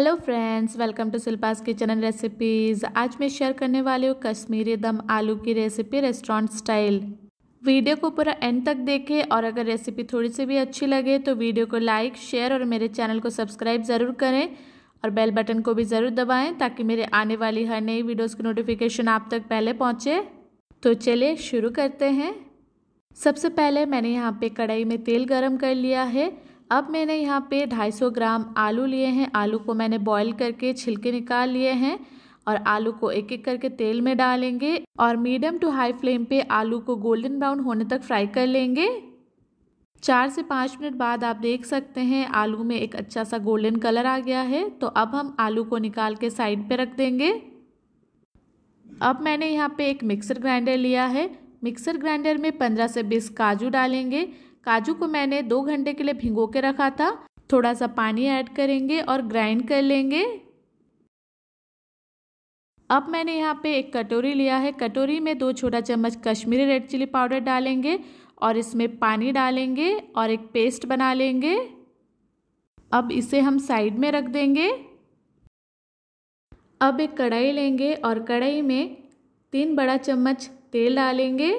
hello friends welcome to Shilpa's kitchen and recipes आज मैं share करने वाली हूँ कश्मीरी दम आलू की रेसिपी रेस्टोरेंट स्टाइल वीडियो को पूरा एंड तक देखें और अगर रेसिपी थोड़ी सी भी अच्छी लगे तो वीडियो को लाइक शेयर और मेरे चैनल को सब्सक्राइब ज़रूर करें और बेल बटन को भी ज़रूर दबाएँ ताकि मेरे आने वाली हर नई वीडियोज़ की नोटिफिकेशन आप तक पहले पहुँचे तो चलिए शुरू करते हैं सबसे पहले मैंने यहाँ पर कढ़ाई में तेल गर्म कर लिया है अब मैंने यहाँ पे 250 ग्राम आलू लिए हैं आलू को मैंने बॉईल करके छिलके निकाल लिए हैं और आलू को एक एक करके तेल में डालेंगे और मीडियम टू हाई फ्लेम पे आलू को गोल्डन ब्राउन होने तक फ्राई कर लेंगे चार से पाँच मिनट बाद आप देख सकते हैं आलू में एक अच्छा सा गोल्डन कलर आ गया है तो अब हम आलू को निकाल के साइड पर रख देंगे अब मैंने यहाँ पर एक मिक्सर ग्राइंडर लिया है मिक्सर ग्राइंडर में पंद्रह से बीस काजू डालेंगे काजू को मैंने दो घंटे के लिए भिंगो के रखा था थोड़ा सा पानी ऐड करेंगे और ग्राइंड कर लेंगे अब मैंने यहाँ पे एक कटोरी लिया है कटोरी में दो छोटा चम्मच कश्मीरी रेड चिली पाउडर डालेंगे और इसमें पानी डालेंगे और एक पेस्ट बना लेंगे अब इसे हम साइड में रख देंगे अब एक कढ़ाई लेंगे और कढ़ाई में तीन बड़ा चम्मच तेल डालेंगे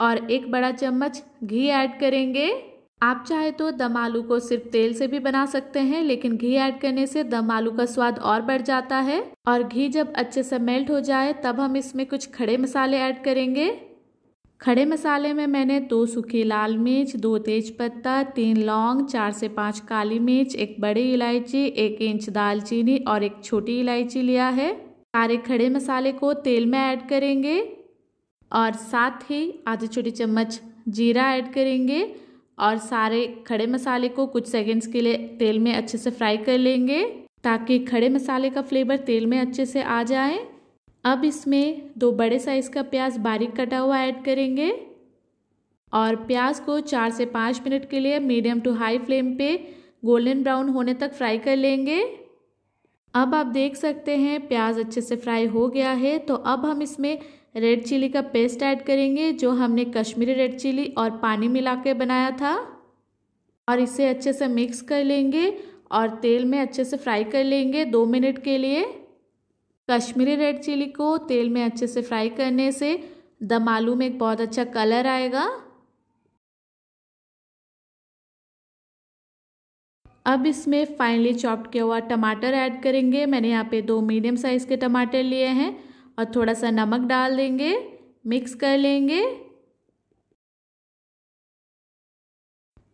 और एक बड़ा चम्मच घी ऐड करेंगे आप चाहे तो दम आलू को सिर्फ तेल से भी बना सकते हैं लेकिन घी ऐड करने से दम आलू का स्वाद और बढ़ जाता है और घी जब अच्छे से मेल्ट हो जाए तब हम इसमें कुछ खड़े मसाले ऐड करेंगे खड़े मसाले में मैंने दो सूखी लाल मिर्च दो तेज पत्ता तीन लौंग चार से पाँच काली मिर्च एक बड़ी इलायची एक इंच दालचीनी और एक छोटी इलायची लिया है सारे खड़े मसाले को तेल में ऐड करेंगे और साथ ही आधी छोटी चम्मच जीरा ऐड करेंगे और सारे खड़े मसाले को कुछ सेकंड्स के लिए तेल में अच्छे से फ्राई कर लेंगे ताकि खड़े मसाले का फ्लेवर तेल में अच्छे से आ जाए अब इसमें दो बड़े साइज़ का प्याज बारीक कटा हुआ ऐड करेंगे और प्याज को चार से पाँच मिनट के लिए मीडियम टू हाई फ्लेम पे गोल्डन ब्राउन होने तक फ्राई कर लेंगे अब आप देख सकते हैं प्याज अच्छे से फ्राई हो गया है तो अब हम इसमें रेड चिली का पेस्ट ऐड करेंगे जो हमने कश्मीरी रेड चिली और पानी मिला के बनाया था और इसे अच्छे से मिक्स कर लेंगे और तेल में अच्छे से फ्राई कर लेंगे दो मिनट के लिए कश्मीरी रेड चिली को तेल में अच्छे से फ्राई करने से दम आलू में एक बहुत अच्छा कलर आएगा अब इसमें फाइनली चॉप्ड किया हुआ टमाटर ऐड करेंगे मैंने यहाँ पे दो मीडियम साइज़ के टमाटर लिए हैं और थोड़ा सा नमक डाल देंगे मिक्स कर लेंगे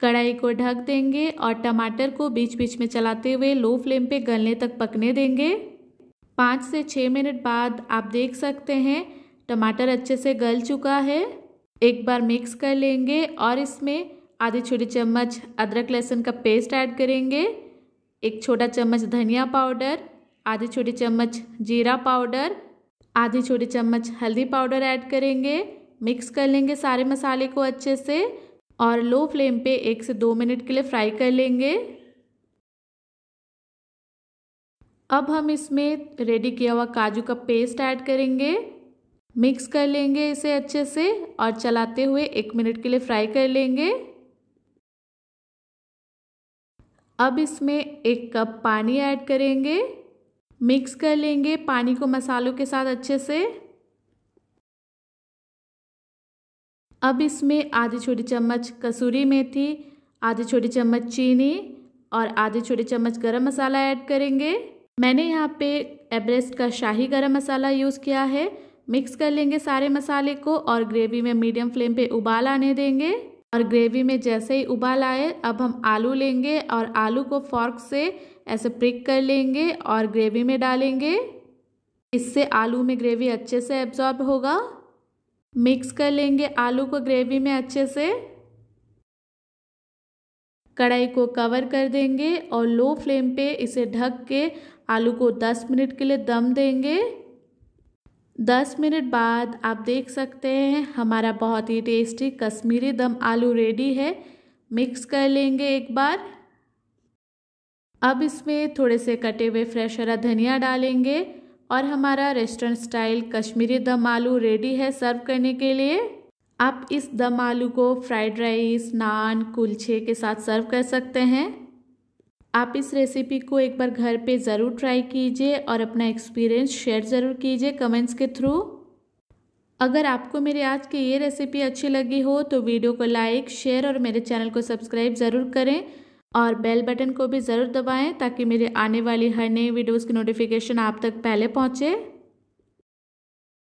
कढ़ाई को ढक देंगे और टमाटर को बीच बीच में चलाते हुए लो फ्लेम पे गलने तक पकने देंगे पाँच से छः मिनट बाद आप देख सकते हैं टमाटर अच्छे से गल चुका है एक बार मिक्स कर लेंगे और इसमें आधी छोटी चम्मच अदरक लहसुन का पेस्ट ऐड करेंगे एक छोटा चम्मच धनिया पाउडर आधी छोटी चम्मच जीरा पाउडर आधी छोटी चम्मच हल्दी पाउडर ऐड करेंगे मिक्स कर लेंगे सारे मसाले को अच्छे से और लो फ्लेम पे एक से दो मिनट के लिए फ्राई कर लेंगे अब हम इसमें रेडी किया हुआ काजू का पेस्ट ऐड करेंगे मिक्स कर लेंगे इसे अच्छे से और चलाते हुए एक मिनट के लिए फ्राई कर लेंगे अब इसमें एक कप पानी ऐड करेंगे मिक्स कर लेंगे पानी को मसालों के साथ अच्छे से अब इसमें आधी छोटी चम्मच कसूरी मेथी आधी छोटी चम्मच चीनी और आधी छोटी चम्मच गरम मसाला ऐड करेंगे मैंने यहाँ पे एवरेस्ट का शाही गरम मसाला यूज़ किया है मिक्स कर लेंगे सारे मसाले को और ग्रेवी में मीडियम फ्लेम पे उबाल आने देंगे और ग्रेवी में जैसे ही उबाल आए अब हम आलू लेंगे और आलू को फॉर्क से ऐसे प्रिक कर लेंगे और ग्रेवी में डालेंगे इससे आलू में ग्रेवी अच्छे से एब्जॉर्ब होगा मिक्स कर लेंगे आलू को ग्रेवी में अच्छे से कढ़ाई को कवर कर देंगे और लो फ्लेम पे इसे ढक के आलू को 10 मिनट के लिए दम देंगे दस मिनट बाद आप देख सकते हैं हमारा बहुत ही टेस्टी कश्मीरी दम आलू रेडी है मिक्स कर लेंगे एक बार अब इसमें थोड़े से कटे हुए फ्रेश हरा धनिया डालेंगे और हमारा रेस्टोरेंट स्टाइल कश्मीरी दम आलू रेडी है सर्व करने के लिए आप इस दम आलू को फ्राइड राइस नान कुलचे के साथ सर्व कर सकते हैं आप इस रेसिपी को एक बार घर पे ज़रूर ट्राई कीजिए और अपना एक्सपीरियंस शेयर ज़रूर कीजिए कमेंट्स के थ्रू अगर आपको मेरी आज की ये रेसिपी अच्छी लगी हो तो वीडियो को लाइक शेयर और मेरे चैनल को सब्सक्राइब ज़रूर करें और बेल बटन को भी ज़रूर दबाएं ताकि मेरे आने वाली हर नई वीडियोज़ की नोटिफिकेशन आप तक पहले पहुँचे